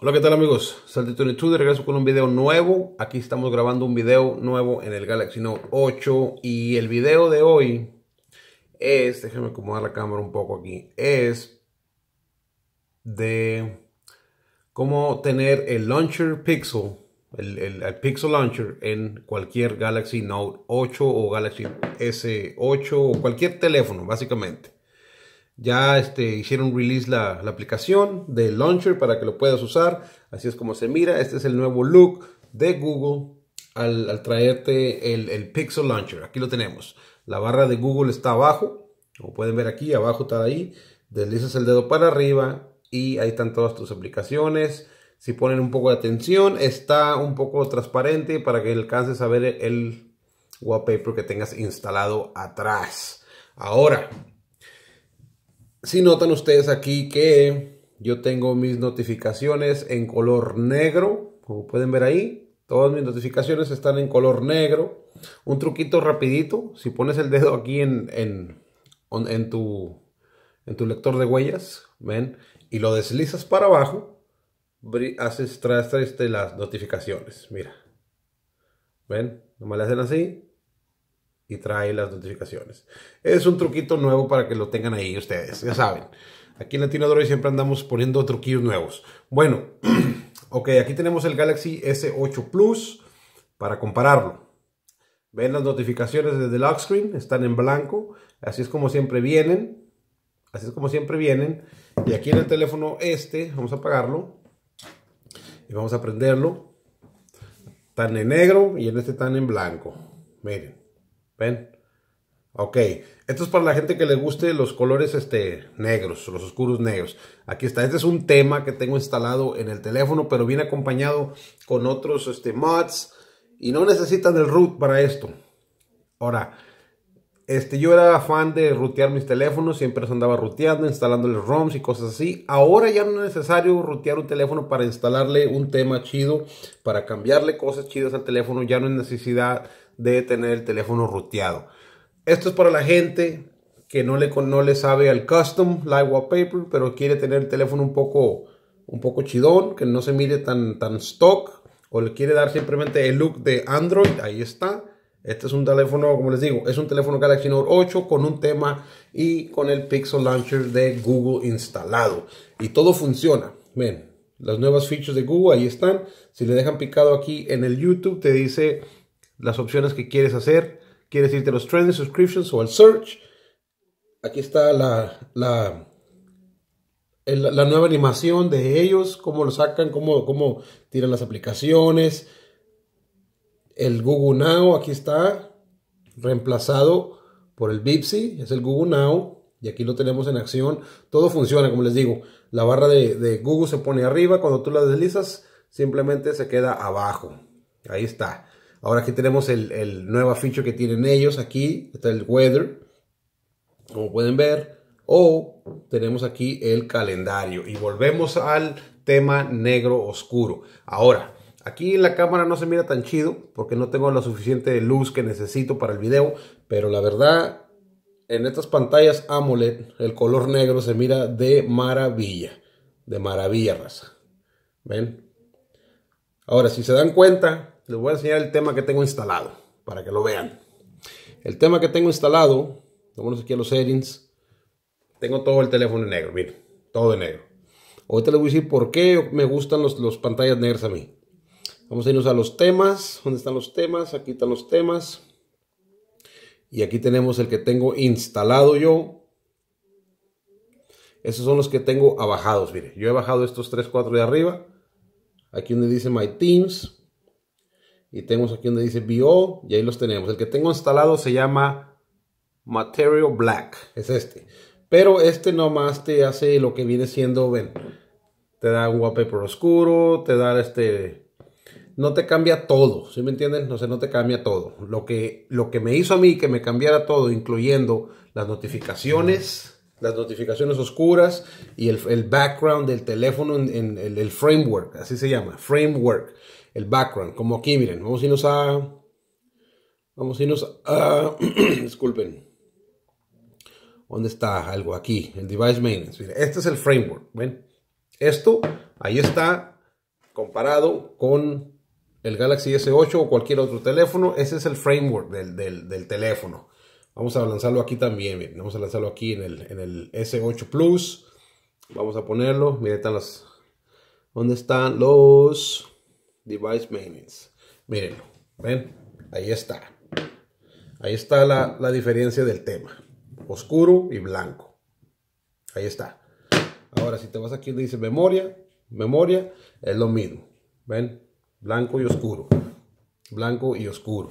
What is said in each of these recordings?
Hola, ¿qué tal amigos? Salty22 de regreso con un video nuevo. Aquí estamos grabando un video nuevo en el Galaxy Note 8 y el video de hoy es, déjenme acomodar la cámara un poco aquí, es de cómo tener el Launcher Pixel, el Pixel Launcher en cualquier Galaxy Note 8 o Galaxy S8 o cualquier teléfono, básicamente. Ya este, hicieron release la, aplicación de Launcher para que lo puedas usar. Así es como se mira. Este es el nuevo look de Google al, traerte el, el, Pixel Launcher. Aquí lo tenemos. La barra de Google está abajo. Como pueden ver aquí, abajo está ahí. Deslizas el dedo para arriba y ahí están todas tus aplicaciones. Si ponen un poco de atención, está un poco transparente para que alcances a ver el wallpaper que tengas instalado atrás. Ahora, si notan ustedes aquí que yo tengo mis notificaciones en color negro, como pueden ver ahí, todas mis notificaciones están en color negro. Un truquito rapidito, si pones el dedo aquí en, en, tu, en tu lector de huellas, ven, y lo deslizas para abajo, haces, traes, este, las notificaciones, mira. ¿Ven? Nomás le hacen así y trae las notificaciones. Es un truquito nuevo para que lo tengan ahí ustedes, ya saben. Aquí en Latino Droid siempre andamos poniendo truquillos nuevos. Bueno, ok, aquí tenemos el Galaxy S8 Plus para compararlo. Ven las notificaciones desde el lock screen, están en blanco, así es como siempre vienen. Así es como siempre vienen. Y aquí en el teléfono este, vamos a apagarlo. Y vamos a prenderlo. Tan en negro y en este tan en blanco. Miren. ¿Ven? Ok, esto es para la gente que le guste los colores este, negros, los oscuros negros. Aquí está, este es un tema que tengo instalado en el teléfono, pero viene acompañado con otros este, mods y no necesitan el root para esto. Ahora, este, yo era fan de rutear mis teléfonos, siempre los andaba ruteando, instalándole ROMs y cosas así. Ahora ya no es necesario rutear un teléfono para instalarle un tema chido, para cambiarle cosas chidas al teléfono, ya no es necesidad de tener el teléfono ruteado. Esto es para la gente que no le, no le sabe al custom live wallpaper, pero quiere tener el teléfono un poco, un poco chidón, que no se mire tan, tan stock, o le quiere dar simplemente el look de Android, ahí está. Este es un teléfono, como les digo, es un teléfono Galaxy Note 8 con un tema y con el Pixel Launcher de Google instalado. Y todo funciona. Ven, las nuevas features de Google ahí están. Si le dejan picado aquí en el YouTube, te dice las opciones que quieres hacer. Quieres irte a los trends, subscriptions o al search. Aquí está la, la, la, nueva animación de ellos, cómo lo sacan, cómo, cómo tiran las aplicaciones el Google Now aquí está reemplazado por el Bipsy, es el Google Now, y aquí lo tenemos en acción. Todo funciona, como les digo. La barra de, Google se pone arriba, cuando tú la deslizas, simplemente se queda abajo. Ahí está. Ahora aquí tenemos el, nuevo afiche que tienen ellos aquí, está el weather, como pueden ver, o tenemos aquí el calendario. Y volvemos al tema negro oscuro. Ahora, Aquí en la cámara no se mira tan chido porque no tengo la suficiente luz que necesito para el video, pero la verdad, en estas pantallas AMOLED el color negro se mira de maravilla, de maravilla raza. ¿Ven? Ahora, si se dan cuenta, les voy a enseñar el tema que tengo instalado para que lo vean. El tema que tengo instalado, vámonos aquí a los settings, tengo todo el teléfono en negro, miren, todo en negro. Ahorita les voy a decir por qué me gustan las los pantallas negras a mí. Vamos a irnos a los temas. ¿Dónde están los temas? Aquí están los temas. Y aquí tenemos el que tengo instalado yo. Esos son los que tengo abajados. Mire, yo he bajado estos 3, 4 de arriba. Aquí donde dice My Teams. Y tenemos aquí donde dice BO. Y ahí los tenemos. El que tengo instalado se llama Material Black. Es este. Pero este nomás te hace lo que viene siendo, ven. Te da un wallpaper oscuro. Te da este no te cambia todo, ¿sí me entienden? No sé, no te cambia todo. Lo que, lo que me hizo a mí que me cambiara todo, incluyendo las notificaciones, las notificaciones oscuras y el, background del teléfono en, el, framework, así se llama, framework, el background, como aquí, miren, vamos a irnos a... Vamos a irnos a... disculpen. ¿Dónde está algo? Aquí, el device main. Miren, este es el framework, ¿ven? Esto, ahí está, comparado con el Galaxy S8 o cualquier otro teléfono. Ese es el framework del, del, del teléfono. Vamos a lanzarlo aquí también, miren. Vamos a lanzarlo aquí en el, en el S8 Plus. Vamos a ponerlo. Miren, están las... ¿Dónde están los device maintenance? Mírenlo. ¿Ven? Ahí está. Ahí está la, la diferencia del tema. Oscuro y blanco. Ahí está. Ahora, si te vas aquí, dice memoria. Memoria es lo mismo. ¿Ven? Blanco y oscuro. Blanco y oscuro.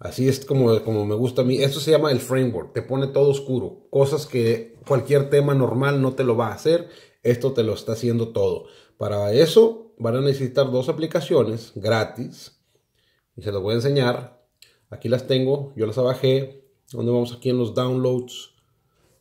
Así es como, como me gusta a mí. Esto se llama el framework. Te pone todo oscuro. Cosas que cualquier tema normal no te lo va a hacer. Esto te lo está haciendo todo. Para eso van a necesitar dos aplicaciones gratis. Y se las voy a enseñar. Aquí las tengo. Yo las abajé. Donde vamos aquí en los downloads.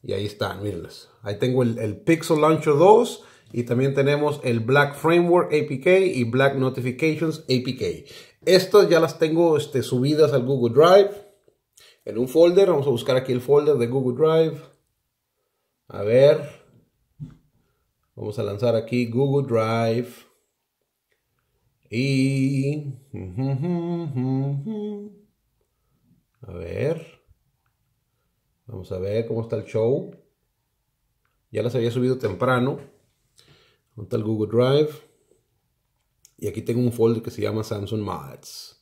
Y ahí están, mírenlas. Ahí tengo el, el Pixel Launcher 2 y también tenemos el Black Framework APK y Black Notifications APK. Estas ya las tengo este, subidas al Google Drive. En un folder. Vamos a buscar aquí el folder de Google Drive. A ver. Vamos a lanzar aquí Google Drive. Y... A ver. Vamos a ver cómo está el show. Ya las había subido temprano. Monta el Google Drive. Y aquí tengo un folder que se llama Samsung Mods.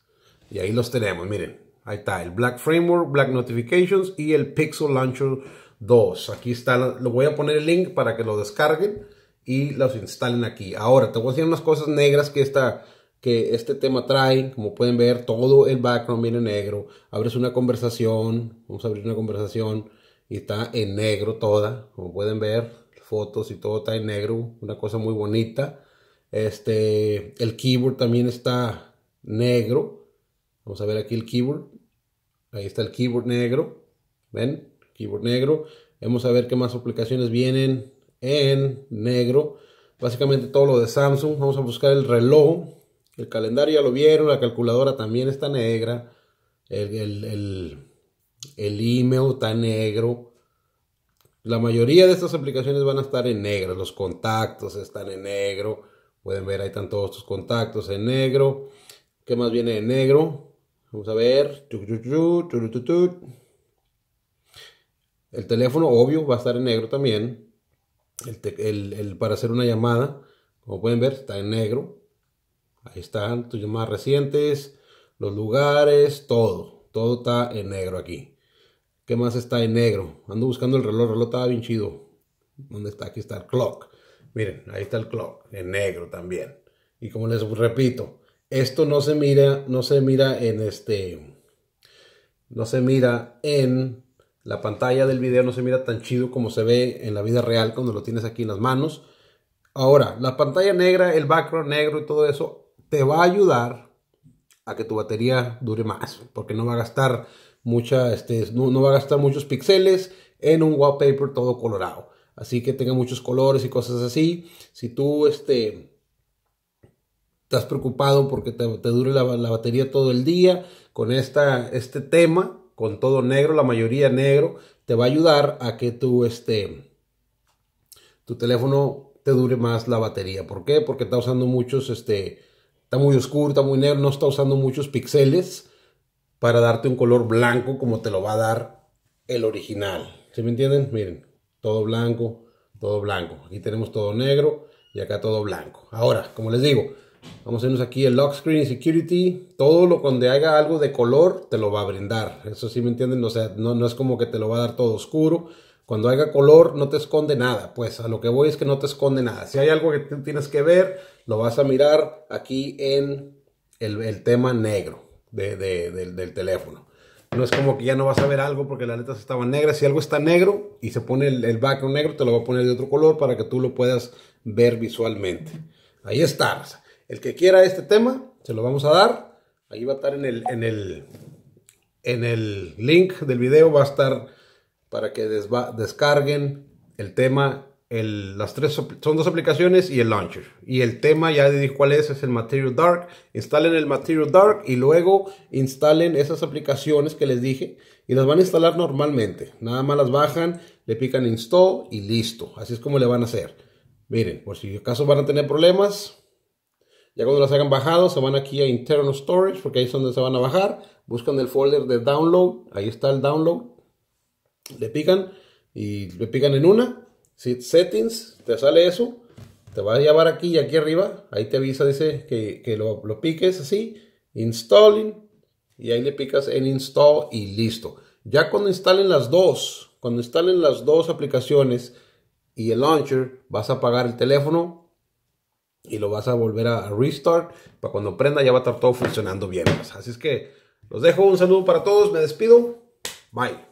Y ahí los tenemos, miren. Ahí está, el Black Framework, Black Notifications y el Pixel Launcher 2. Aquí está, lo voy a poner el link para que lo descarguen y los instalen aquí. Ahora, te voy a decir unas cosas negras que esta, que este tema trae, como pueden ver, todo el background viene negro, abres una conversación, vamos a abrir una conversación y está en negro toda, como pueden ver, fotos y todo está en negro, una cosa muy bonita. Este, el keyboard también está negro. Vamos a ver aquí el keyboard. Ahí está el keyboard negro. ¿Ven? Keyboard negro. Vamos a ver qué más aplicaciones vienen en negro. Básicamente todo lo de Samsung. Vamos a buscar el reloj. El calendario ya lo vieron. La calculadora también está negra. El, el, el, el email está negro. La mayoría de estas aplicaciones van a estar en negro. Los contactos están en negro. Pueden ver, ahí están todos tus contactos en negro. ¿Qué más viene en negro? Vamos a ver. El teléfono, obvio, va a estar en negro también. el, para hacer una llamada, como pueden ver, está en negro. Ahí están tus llamadas recientes, los lugares, todo. Todo está en negro aquí. ¿Qué más está en negro? Ando buscando el reloj, el reloj estaba bien chido. ¿Dónde está? Aquí está el clock. Miren, ahí está el clock, en negro también. Y como les repito, esto no se mira, no se mira en este, no se mira en la pantalla del video, no se mira tan chido como se ve en la vida real cuando lo tienes aquí en las manos. Ahora, la pantalla negra, el background negro y todo eso, te va a ayudar a que tu batería dure más, porque no va a gastar mucha, este, no, va a gastar muchos píxeles en un wallpaper todo colorado. Así que tenga muchos colores y cosas así. Si tú este, estás preocupado porque te, dure la, batería todo el día, con esta, este tema, con todo negro, la mayoría negro, te va a ayudar a que tu, este, tu teléfono te dure más la batería. ¿Por qué? Porque está usando muchos, este, está muy oscuro, está muy negro, no está usando muchos píxeles para darte un color blanco como te lo va a dar el original. ¿Sí me entienden? Miren, todo blanco, todo blanco. Aquí tenemos todo negro y acá todo blanco. Ahora, como les digo, vamos a irnos aquí el lock screen security. Todo lo donde haga algo de color te lo va a brindar. Eso sí me entienden, o sea, no, no es como que te lo va a dar todo oscuro. Cuando haga color no te esconde nada, pues a lo que voy es que no te esconde nada. Si hay algo que tienes que ver, lo vas a mirar aquí en el tema negro de, del, teléfono. No es como que ya no vas a ver algo porque las letras estaban negras. Si algo está negro y se pone el, background negro, te lo va a poner de otro color para que tú lo puedas ver visualmente. Ahí está. El que quiera este tema, se lo vamos a dar. Ahí va a estar en el, en el, en el link del video, va a estar para que descarguen el tema las tres son dos aplicaciones y el launcher. Y el tema, ya dije cuál es, es el Material Dark. Instalen el Material Dark y luego instalen esas aplicaciones que les dije y las van a instalar normalmente. Nada más las bajan, le pican install y listo. Así es como le van a hacer. Miren, por si acaso van a tener problemas, ya cuando las hayan bajado, se van aquí a Internal Storage, porque ahí es donde se van a bajar. Buscan el folder de download, ahí está el download. Le pican y le pican en una settings, te sale eso. Te va a llevar aquí y aquí arriba. Ahí te avisa, dice que, que lo, lo, piques así. Installing. Y ahí le picas en install y listo. Ya cuando instalen las dos, cuando instalen las dos aplicaciones y el launcher, vas a apagar el teléfono y lo vas a volver a restart. Para cuando prenda ya va a estar todo funcionando bien. Pues, así es que los dejo. Un saludo para todos. Me despido. Bye.